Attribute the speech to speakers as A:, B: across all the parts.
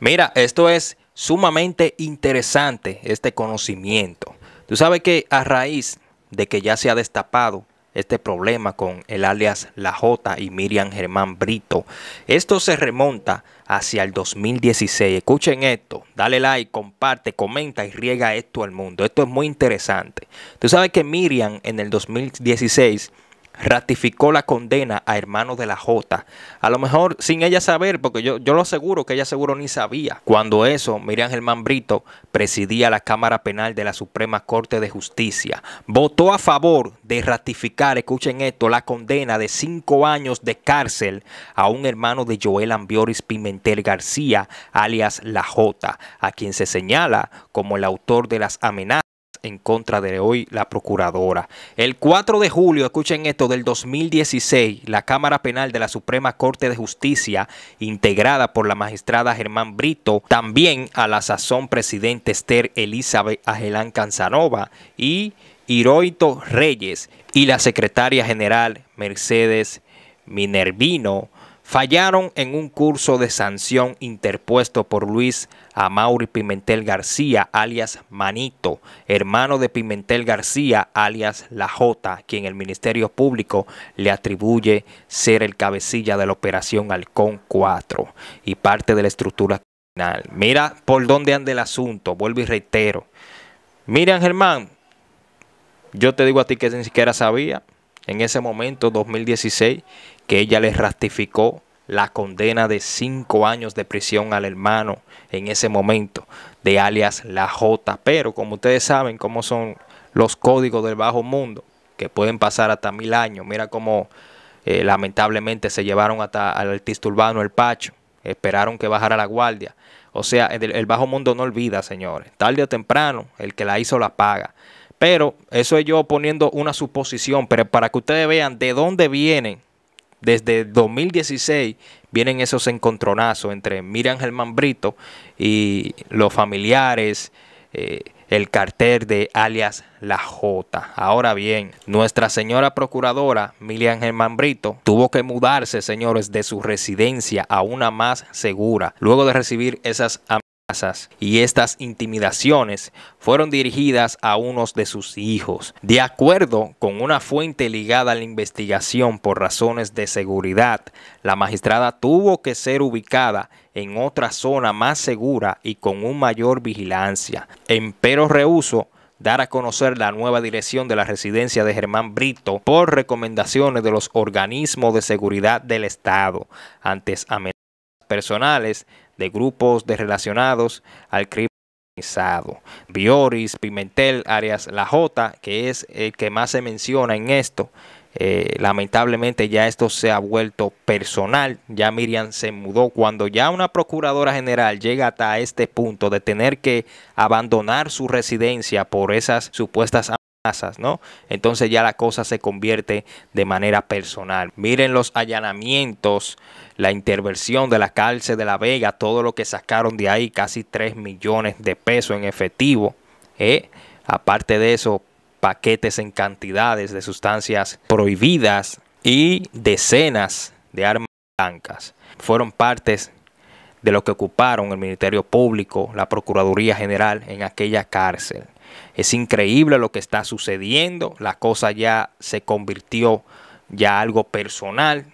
A: Mira, esto es sumamente interesante, este conocimiento. Tú sabes que a raíz de que ya se ha destapado este problema con el alias La J y Miriam Germán Brito. Esto se remonta hacia el 2016. Escuchen esto, dale like, comparte, comenta y riega esto al mundo. Esto es muy interesante. Tú sabes que Miriam en el 2016 ratificó la condena a hermano de la J. A lo mejor sin ella saber, porque yo, yo lo aseguro que ella seguro ni sabía. Cuando eso, Miriam Germán Brito presidía la Cámara Penal de la Suprema Corte de Justicia. Votó a favor de ratificar, escuchen esto, la condena de cinco años de cárcel a un hermano de Joel Ambioris Pimentel García, alias La J, a quien se señala como el autor de las amenazas en contra de hoy la procuradora. El 4 de julio, escuchen esto, del 2016, la Cámara Penal de la Suprema Corte de Justicia, integrada por la magistrada Germán Brito, también a la sazón presidente Esther Elizabeth Agelán Canzanova y Hiroito Reyes y la secretaria general Mercedes Minervino fallaron en un curso de sanción interpuesto por Luis Amauri Pimentel García, alias Manito, hermano de Pimentel García, alias La Jota, quien el Ministerio Público le atribuye ser el cabecilla de la Operación Halcón 4 y parte de la estructura criminal. Mira por dónde anda el asunto, vuelvo y reitero. Mira, Germán, yo te digo a ti que ni siquiera sabía en ese momento, 2016, que ella les ratificó la condena de cinco años de prisión al hermano en ese momento de alias La J. Pero como ustedes saben cómo son los códigos del bajo mundo, que pueden pasar hasta mil años. Mira cómo eh, lamentablemente se llevaron hasta al artista urbano El Pacho. Esperaron que bajara la guardia. O sea, el, el bajo mundo no olvida, señores. Tarde o temprano, el que la hizo la paga. Pero eso es yo poniendo una suposición, pero para que ustedes vean de dónde vienen, desde 2016 vienen esos encontronazos entre Miriam Germán Brito y los familiares, eh, el cartel de alias La J. Ahora bien, nuestra señora procuradora Miriam Germán Brito tuvo que mudarse, señores, de su residencia a una más segura, luego de recibir esas y estas intimidaciones fueron dirigidas a unos de sus hijos. De acuerdo con una fuente ligada a la investigación por razones de seguridad, la magistrada tuvo que ser ubicada en otra zona más segura y con un mayor vigilancia. Empero rehusó dar a conocer la nueva dirección de la residencia de Germán Brito por recomendaciones de los organismos de seguridad del Estado, antes amenazas personales de grupos de relacionados al crimen organizado. Bioris, Pimentel, Arias La Jota, que es el que más se menciona en esto. Eh, lamentablemente ya esto se ha vuelto personal, ya Miriam se mudó. Cuando ya una procuradora general llega hasta este punto de tener que abandonar su residencia por esas supuestas ¿no? Entonces ya la cosa se convierte de manera personal. Miren los allanamientos, la intervención de la cárcel de La Vega, todo lo que sacaron de ahí, casi 3 millones de pesos en efectivo. ¿eh? Aparte de eso, paquetes en cantidades de sustancias prohibidas y decenas de armas blancas. Fueron partes de lo que ocuparon el Ministerio Público, la Procuraduría General en aquella cárcel. Es increíble lo que está sucediendo. La cosa ya se convirtió ya algo personal.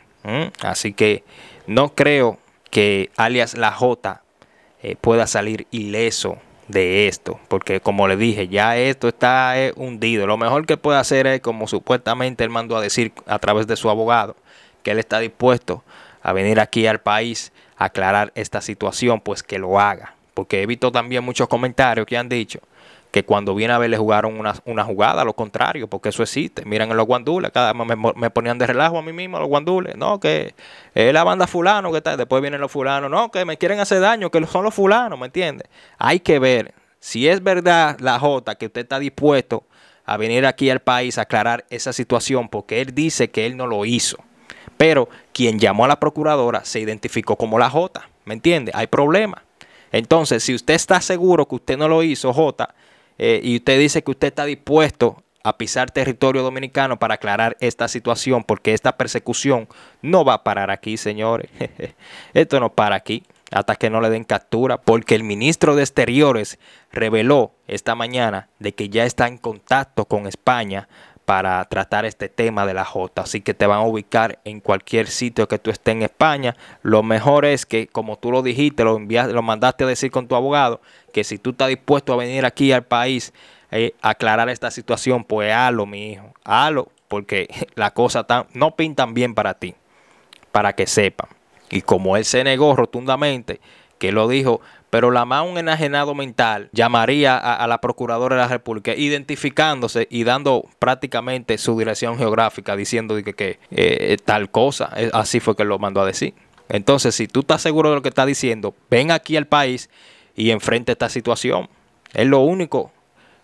A: Así que no creo que alias La J eh, pueda salir ileso de esto. Porque como le dije, ya esto está eh, hundido. Lo mejor que puede hacer es, como supuestamente él mandó a decir a través de su abogado, que él está dispuesto a venir aquí al país a aclarar esta situación, pues que lo haga. Porque he visto también muchos comentarios que han dicho que cuando viene a ver le jugaron una, jugada, lo contrario, porque eso existe. Miren en los guandules, cada me, me ponían de relajo a mí mismo los guandules. No, que es la banda fulano, que tal, después vienen los fulanos, no, que me quieren hacer daño, que son los fulanos, ¿me entiendes? Hay que ver si es verdad la Jota que usted está dispuesto a venir aquí al país a aclarar esa situación, porque él dice que él no lo hizo. Pero quien llamó a la procuradora se identificó como la J, ¿me entiende? Hay problema. Entonces, si usted está seguro que usted no lo hizo, J, eh, y usted dice que usted está dispuesto a pisar territorio dominicano para aclarar esta situación, porque esta persecución no va a parar aquí, señores. Esto no para aquí hasta que no le den captura, porque el ministro de Exteriores reveló esta mañana de que ya está en contacto con España para tratar este tema de la J. Así que te van a ubicar en cualquier sitio que tú estés en España. Lo mejor es que, como tú lo dijiste, lo, enviaste, lo mandaste a decir con tu abogado, que si tú estás dispuesto a venir aquí al país a eh, aclarar esta situación, pues halo, mi hijo, halo, porque la cosa tan, no pintan bien para ti, para que sepan. Y como él se negó rotundamente, que lo dijo, pero la más un enajenado mental llamaría a, la Procuradora de la República identificándose y dando prácticamente su dirección geográfica, diciendo que, que eh, tal cosa, eh, así fue que lo mandó a decir. Entonces, si tú estás seguro de lo que estás diciendo, ven aquí al país y enfrente esta situación. Es lo único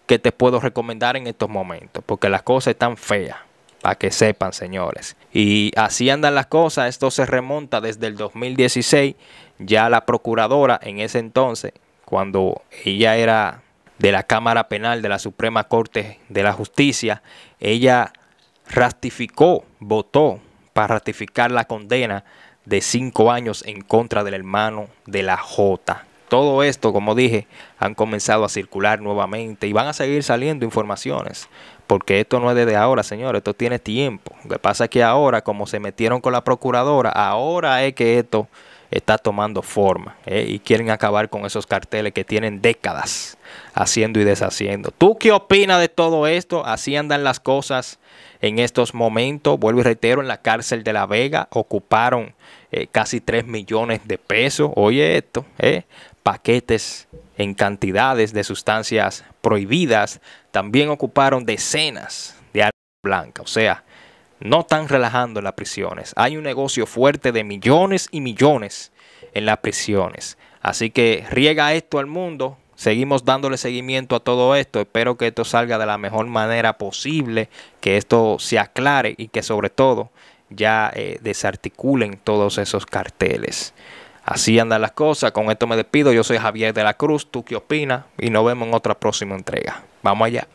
A: que te puedo recomendar en estos momentos, porque las cosas están feas para que sepan, señores. Y así andan las cosas. Esto se remonta desde el 2016. Ya la procuradora en ese entonces, cuando ella era de la Cámara Penal de la Suprema Corte de la Justicia, ella ratificó, votó para ratificar la condena de cinco años en contra del hermano de la J, todo esto, como dije, han comenzado a circular nuevamente y van a seguir saliendo informaciones, porque esto no es desde ahora, señores, esto tiene tiempo. Lo que pasa es que ahora, como se metieron con la procuradora, ahora es que esto está tomando forma eh, y quieren acabar con esos carteles que tienen décadas haciendo y deshaciendo. ¿Tú qué opinas de todo esto? Así andan las cosas en estos momentos. Vuelvo y reitero, en la cárcel de La Vega ocuparon eh, casi 3 millones de pesos. Oye esto, ¿eh? paquetes en cantidades de sustancias prohibidas, también ocuparon decenas de armas blanca, O sea, no están relajando las prisiones. Hay un negocio fuerte de millones y millones en las prisiones. Así que riega esto al mundo. Seguimos dándole seguimiento a todo esto. Espero que esto salga de la mejor manera posible, que esto se aclare y que sobre todo ya eh, desarticulen todos esos carteles. Así andan las cosas. Con esto me despido. Yo soy Javier de la Cruz. ¿Tú qué opinas? Y nos vemos en otra próxima entrega. Vamos allá.